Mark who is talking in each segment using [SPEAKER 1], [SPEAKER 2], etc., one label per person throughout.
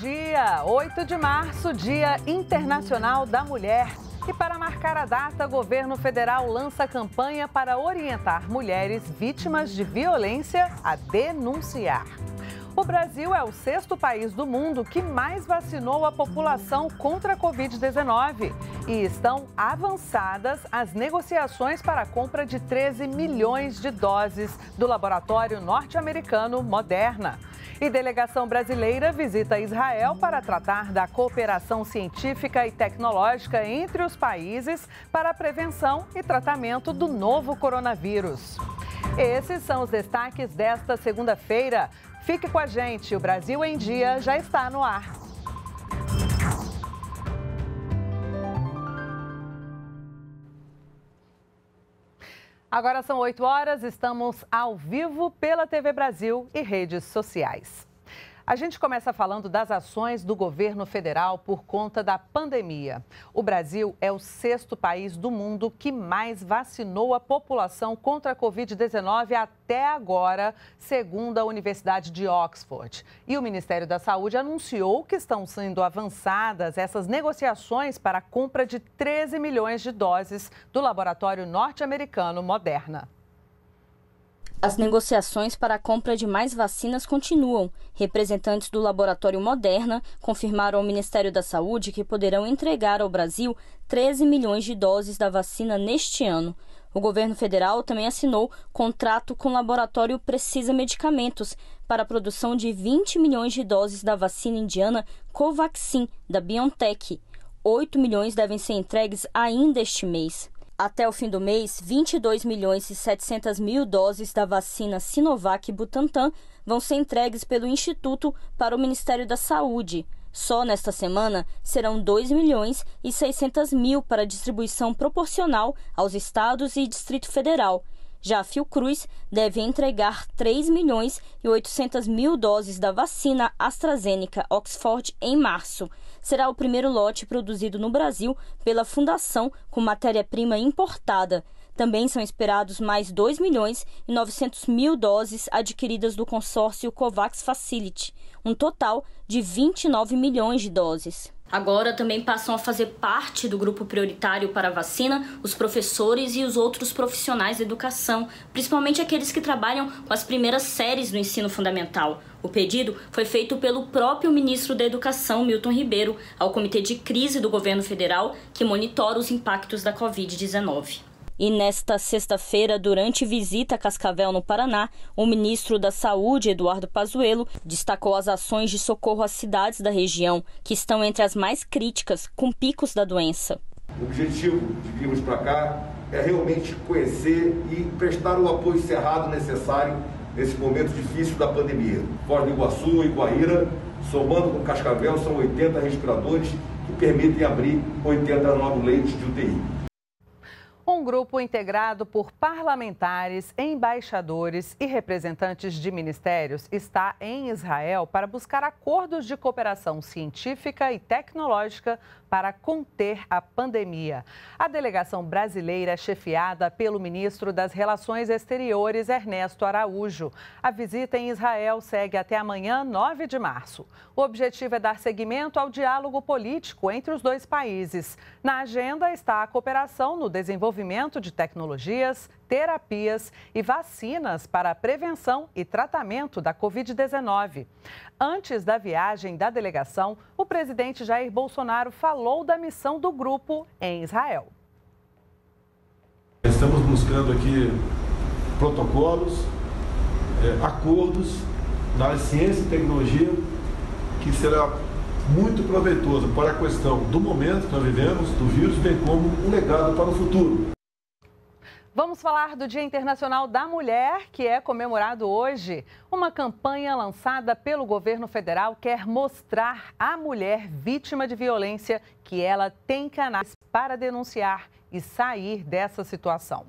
[SPEAKER 1] dia! 8 de março, Dia Internacional da Mulher. E para marcar a data, o governo federal lança campanha para orientar mulheres vítimas de violência a denunciar. O Brasil é o sexto país do mundo que mais vacinou a população contra a Covid-19 e estão avançadas as negociações para a compra de 13 milhões de doses do laboratório norte-americano Moderna. E delegação brasileira visita Israel para tratar da cooperação científica e tecnológica entre os países para a prevenção e tratamento do novo coronavírus. Esses são os destaques desta segunda-feira. Fique com a gente, o Brasil em Dia já está no ar. Agora são 8 horas, estamos ao vivo pela TV Brasil e redes sociais. A gente começa falando das ações do governo federal por conta da pandemia. O Brasil é o sexto país do mundo que mais vacinou a população contra a Covid-19 até agora, segundo a Universidade de Oxford. E o Ministério da Saúde anunciou que estão sendo avançadas essas negociações para a compra de 13 milhões de doses do laboratório norte-americano Moderna.
[SPEAKER 2] As negociações para a compra de mais vacinas continuam. Representantes do laboratório Moderna confirmaram ao Ministério da Saúde que poderão entregar ao Brasil 13 milhões de doses da vacina neste ano. O governo federal também assinou contrato com o laboratório Precisa Medicamentos para a produção de 20 milhões de doses da vacina indiana Covaxin, da BioNTech. 8 milhões devem ser entregues ainda este mês até o fim do mês, 22 milhões e 700 mil doses da vacina Sinovac Butantan vão ser entregues pelo Instituto para o Ministério da Saúde. Só nesta semana serão 2 milhões e 600 mil para distribuição proporcional aos estados e Distrito Federal. Já a Fiocruz deve entregar 3 milhões e 800 mil doses da vacina AstraZeneca Oxford em março será o primeiro lote produzido no Brasil pela fundação com matéria-prima importada. Também são esperados mais 2 milhões e 900 mil doses adquiridas do consórcio COVAX Facility, um total de 29 milhões de doses. Agora também passam a fazer parte do grupo prioritário para a vacina os professores e os outros profissionais da educação, principalmente aqueles que trabalham com as primeiras séries do ensino fundamental. O pedido foi feito pelo próprio ministro da Educação, Milton Ribeiro, ao Comitê de Crise do Governo Federal, que monitora os impactos da Covid-19. E nesta sexta-feira, durante visita a Cascavel, no Paraná, o ministro da Saúde, Eduardo Pazuello, destacou as ações de socorro às cidades da região, que estão entre as mais críticas, com picos da doença.
[SPEAKER 3] O objetivo de virmos para cá é realmente conhecer e prestar
[SPEAKER 1] o apoio cerrado necessário nesse momento difícil da pandemia. Fora do Iguaçu e Guaíra, somando com Cascavel, são 80 respiradores que permitem abrir 80 novos leitos de UTI. Um grupo integrado por parlamentares, embaixadores e representantes de ministérios está em Israel para buscar acordos de cooperação científica e tecnológica para conter a pandemia. A delegação brasileira é chefiada pelo ministro das Relações Exteriores, Ernesto Araújo. A visita em Israel segue até amanhã, 9 de março. O objetivo é dar seguimento ao diálogo político entre os dois países. Na agenda está a cooperação no desenvolvimento de tecnologias, terapias e vacinas para a prevenção e tratamento da Covid-19. Antes da viagem da delegação, o presidente Jair Bolsonaro falou da missão do grupo em Israel.
[SPEAKER 2] Estamos buscando aqui protocolos, é, acordos na ciência e tecnologia que será muito proveitoso para a questão do momento que nós vivemos, do vírus, bem como um legado para o futuro.
[SPEAKER 1] Vamos falar do Dia Internacional da Mulher, que é comemorado hoje. Uma campanha lançada pelo governo federal quer mostrar à mulher vítima de violência que ela tem canais para denunciar e sair dessa situação.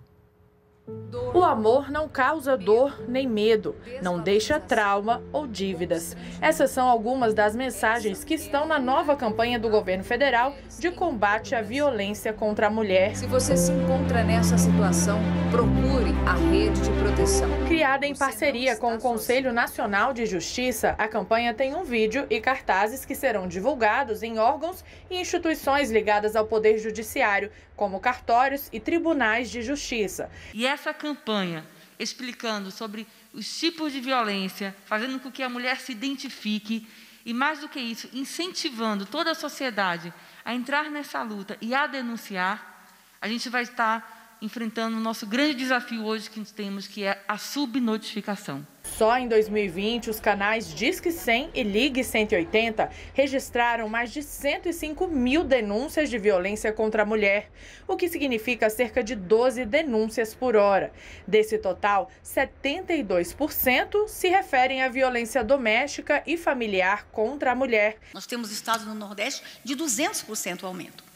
[SPEAKER 1] O
[SPEAKER 3] amor não causa dor nem medo, não deixa trauma ou dívidas. Essas são algumas das mensagens que estão na nova campanha do governo federal de combate à violência contra a mulher. Se você se encontra nessa situação, procure a rede de proteção. Criada em parceria com o Conselho Nacional de Justiça, a campanha tem um vídeo e cartazes que serão divulgados em órgãos e instituições ligadas ao Poder Judiciário, como cartórios e tribunais de justiça.
[SPEAKER 2] E é essa campanha
[SPEAKER 1] explicando sobre os tipos de violência, fazendo com que a mulher se identifique e, mais do que isso, incentivando toda a sociedade a entrar nessa luta e a denunciar, a gente vai estar enfrentando o nosso grande desafio hoje que temos, que é a subnotificação.
[SPEAKER 3] Só em 2020, os canais Disque 100 e Ligue 180 registraram mais de 105 mil denúncias de violência contra a mulher, o que significa cerca de 12 denúncias por hora. Desse total, 72% se referem à violência doméstica e familiar contra a mulher. Nós temos estados no Nordeste de 200% aumento.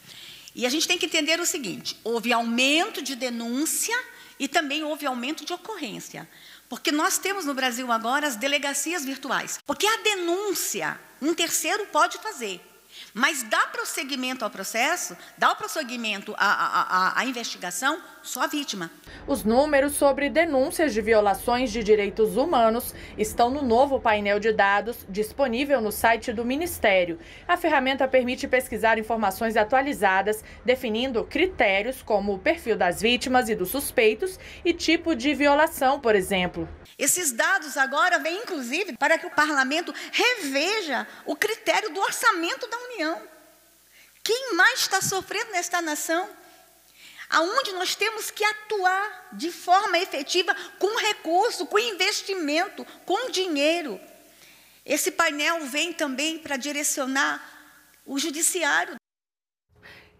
[SPEAKER 3] E a gente tem que entender o seguinte: houve aumento de denúncia e também houve aumento
[SPEAKER 1] de ocorrência. Porque nós temos no Brasil agora as delegacias virtuais. Porque a denúncia, um terceiro pode fazer. Mas dá prosseguimento ao processo, dá prosseguimento à, à, à, investigação só a vítima.
[SPEAKER 3] Os números sobre denúncias de violações de direitos humanos estão no novo painel de dados disponível no site do Ministério. A ferramenta permite pesquisar informações atualizadas, definindo critérios como o perfil das vítimas e dos suspeitos e tipo de violação, por exemplo. Esses dados agora vêm, inclusive, para que o parlamento
[SPEAKER 1] reveja o critério do orçamento da União comunhão. Quem mais está sofrendo nesta nação? Aonde nós temos que atuar de forma efetiva, com recurso, com investimento, com dinheiro. Esse painel vem também para direcionar o judiciário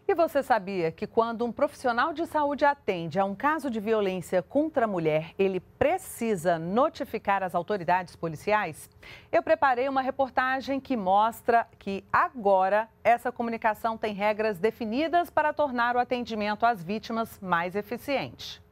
[SPEAKER 1] e você sabia que quando um profissional de saúde atende a um caso de violência contra a mulher, ele precisa notificar as autoridades policiais? Eu preparei uma reportagem que mostra que agora essa comunicação tem regras definidas para tornar o atendimento às vítimas mais eficiente.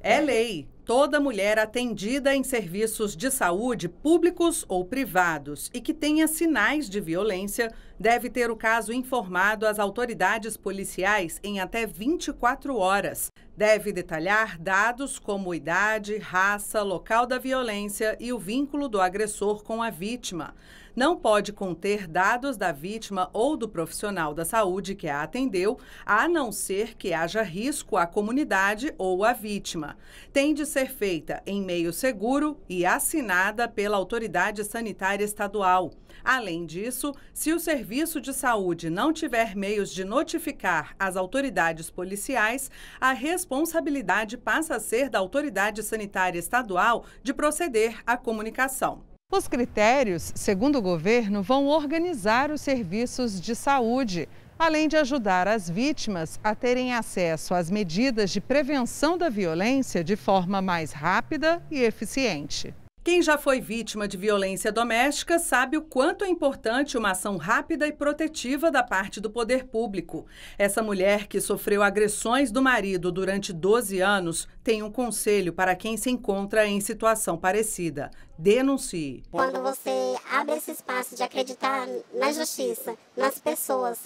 [SPEAKER 1] É lei. Toda mulher atendida em serviços de saúde públicos ou privados e que tenha sinais de violência deve ter o caso informado às autoridades policiais em até 24 horas. Deve detalhar dados como idade, raça, local da violência e o vínculo do agressor com a vítima não pode conter dados da vítima ou do profissional da saúde que a atendeu, a não ser que haja risco à comunidade ou à vítima. Tem de ser feita em meio seguro e assinada pela autoridade sanitária estadual. Além disso, se o serviço de saúde não tiver meios de notificar as autoridades policiais, a responsabilidade passa a ser da autoridade sanitária estadual de proceder à comunicação. Os critérios, segundo o governo, vão organizar os serviços de saúde, além de ajudar as vítimas a terem acesso às medidas de prevenção da violência de forma mais rápida e eficiente. Quem já foi vítima de violência doméstica sabe o quanto é importante uma ação rápida e protetiva da parte do poder público. Essa mulher que sofreu agressões do marido durante 12 anos tem um conselho para quem se encontra em situação parecida. Denuncie. Quando você abre esse espaço de acreditar na justiça, nas pessoas,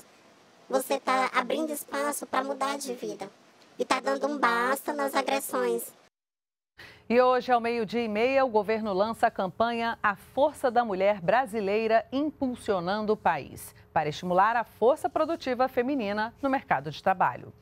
[SPEAKER 1] você está abrindo espaço para mudar de vida e está dando um basta nas agressões e hoje, ao meio-dia e meia, o governo lança a campanha A Força da Mulher Brasileira Impulsionando o País, para estimular a força produtiva feminina no mercado de trabalho.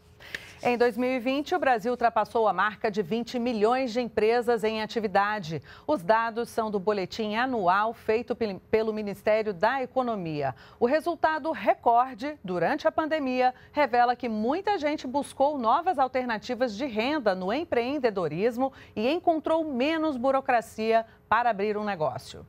[SPEAKER 1] Em 2020, o Brasil ultrapassou a marca de 20 milhões de empresas em atividade. Os dados são do boletim anual feito pelo Ministério da Economia. O resultado recorde durante a pandemia revela que muita gente buscou novas alternativas de renda no empreendedorismo e encontrou menos burocracia para abrir um negócio.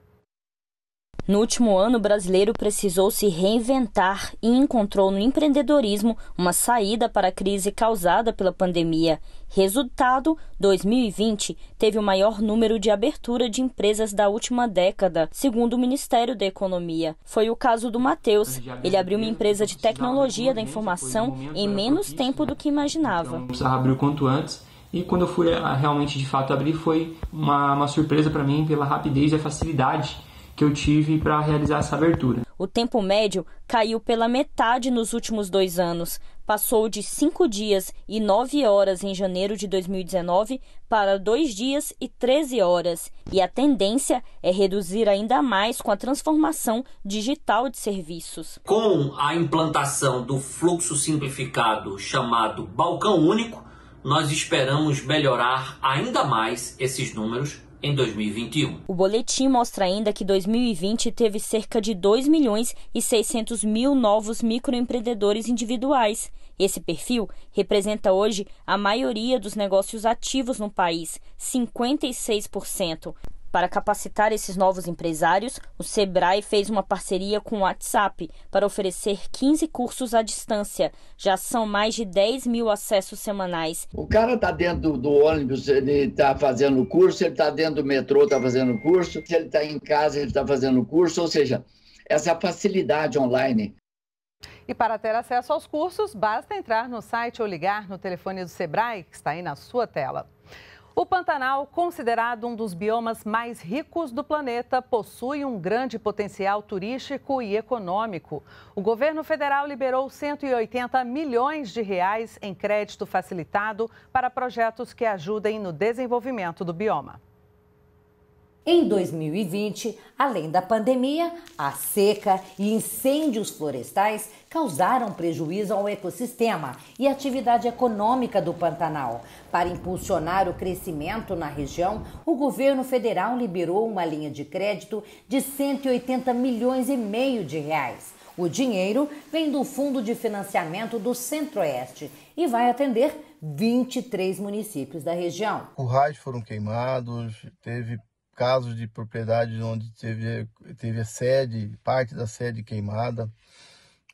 [SPEAKER 2] No último ano, o brasileiro precisou se reinventar e encontrou no empreendedorismo uma saída para a crise causada pela pandemia. Resultado: 2020 teve o maior número de abertura de empresas da última década, segundo o Ministério da Economia. Foi o caso do Matheus. Ele abriu uma empresa de tecnologia da informação em menos tempo do que imaginava. Então,
[SPEAKER 3] precisava abrir o quanto antes. E quando eu fui ah, realmente de fato abrir, foi uma, uma surpresa para mim pela rapidez e a facilidade que eu tive para realizar essa abertura.
[SPEAKER 2] O tempo médio caiu pela metade nos últimos dois anos. Passou de cinco dias e nove horas em janeiro de 2019 para dois dias e 13 horas. E a tendência é reduzir ainda mais com a transformação digital de serviços.
[SPEAKER 3] Com a implantação do fluxo simplificado chamado balcão único, nós esperamos melhorar ainda mais esses números em 2021.
[SPEAKER 2] O boletim mostra ainda que 2020 teve cerca de 2 milhões e 600 mil novos microempreendedores individuais. Esse perfil representa hoje a maioria dos negócios ativos no país, 56%. Para capacitar esses novos empresários, o Sebrae fez uma parceria com o WhatsApp para oferecer 15 cursos à distância. Já são mais de 10 mil acessos semanais. O cara está dentro do ônibus, ele está fazendo curso, ele está dentro do metrô, está fazendo curso, se ele está em casa, ele está fazendo curso, ou seja, essa facilidade online.
[SPEAKER 1] E para ter acesso aos cursos, basta entrar no site ou ligar no telefone do Sebrae, que está aí na sua tela. O Pantanal, considerado um dos biomas mais ricos do planeta, possui um grande potencial turístico e econômico. O governo federal liberou 180 milhões de reais em crédito facilitado para projetos que ajudem no desenvolvimento
[SPEAKER 4] do bioma. Em 2020, além da pandemia, a seca e incêndios florestais causaram prejuízo ao ecossistema e atividade econômica do Pantanal. Para impulsionar o crescimento na região, o governo federal liberou uma linha de crédito de 180 milhões e meio de reais. O dinheiro vem do Fundo de Financiamento do Centro-Oeste e vai atender 23 municípios da região.
[SPEAKER 3] Currais foram queimados, teve casos de propriedades onde teve, teve a sede, parte da sede queimada.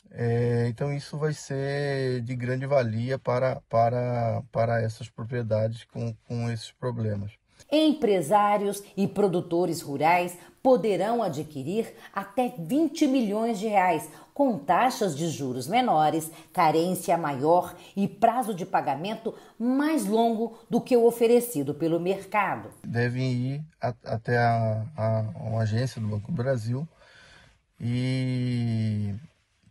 [SPEAKER 3] É, então isso vai ser de grande valia para, para, para essas propriedades com, com esses problemas.
[SPEAKER 4] Empresários e produtores rurais poderão adquirir até 20 milhões de reais, com taxas de juros menores, carência maior e prazo de pagamento mais longo do que o oferecido pelo mercado.
[SPEAKER 3] Devem ir a, até a, a, uma agência do Banco do Brasil e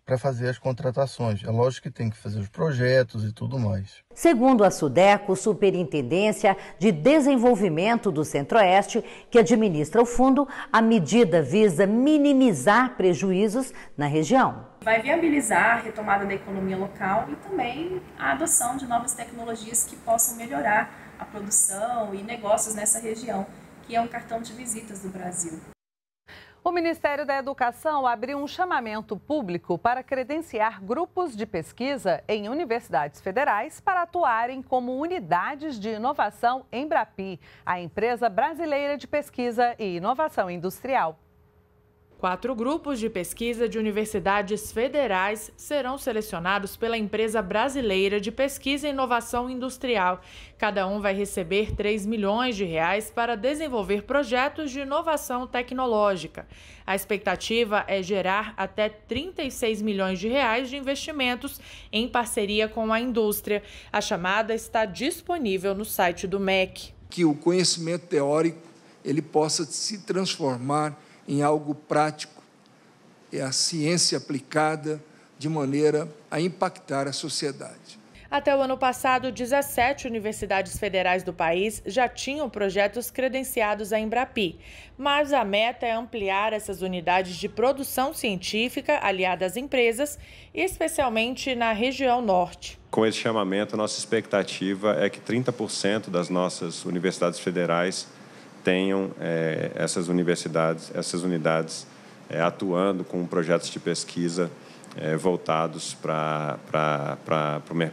[SPEAKER 3] para fazer as contratações. É lógico que tem que fazer os
[SPEAKER 4] projetos e tudo mais. Segundo a SUDECO, Superintendência de Desenvolvimento do Centro-Oeste, que administra o fundo, a medida visa minimizar prejuízos na região.
[SPEAKER 3] Vai viabilizar a retomada da economia local e também a adoção de novas tecnologias que possam melhorar a produção e negócios nessa região, que é um cartão de visitas do Brasil.
[SPEAKER 1] O Ministério da Educação abriu um chamamento público para credenciar grupos de pesquisa em universidades federais para atuarem como unidades de inovação Embrapi, a
[SPEAKER 3] empresa brasileira de pesquisa e inovação industrial. Quatro grupos de pesquisa de universidades federais serão selecionados pela Empresa Brasileira de Pesquisa e Inovação Industrial. Cada um vai receber 3 milhões de reais para desenvolver projetos de inovação tecnológica. A expectativa é gerar até 36 milhões de reais de investimentos em parceria com a indústria. A chamada está disponível no site do MEC. Que o conhecimento teórico ele possa se transformar em algo prático, é a ciência aplicada de maneira a impactar a sociedade. Até o ano passado, 17 universidades federais do país já tinham projetos credenciados à Embrapi, mas a meta é ampliar essas unidades de produção científica aliadas às empresas, especialmente na região norte.
[SPEAKER 1] Com esse chamamento, nossa expectativa é que 30% das nossas universidades federais tenham é, essas universidades, essas unidades é, atuando com projetos de pesquisa é, voltados para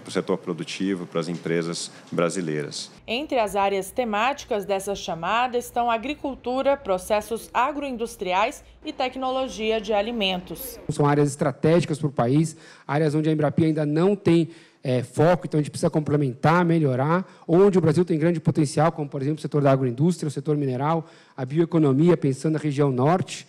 [SPEAKER 1] o setor produtivo, para as empresas brasileiras.
[SPEAKER 3] Entre as áreas temáticas dessa chamada estão agricultura, processos agroindustriais e tecnologia de alimentos. São áreas estratégicas para o país, áreas onde a Embrapi ainda não tem é, foco, então a gente precisa complementar, melhorar, onde o Brasil tem grande potencial, como, por exemplo, o setor da agroindústria, o setor mineral, a bioeconomia, pensando na região norte.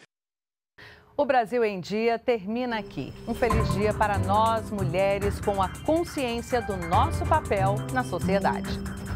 [SPEAKER 1] O Brasil em Dia termina aqui. Um feliz dia para nós, mulheres, com a consciência do nosso papel na sociedade.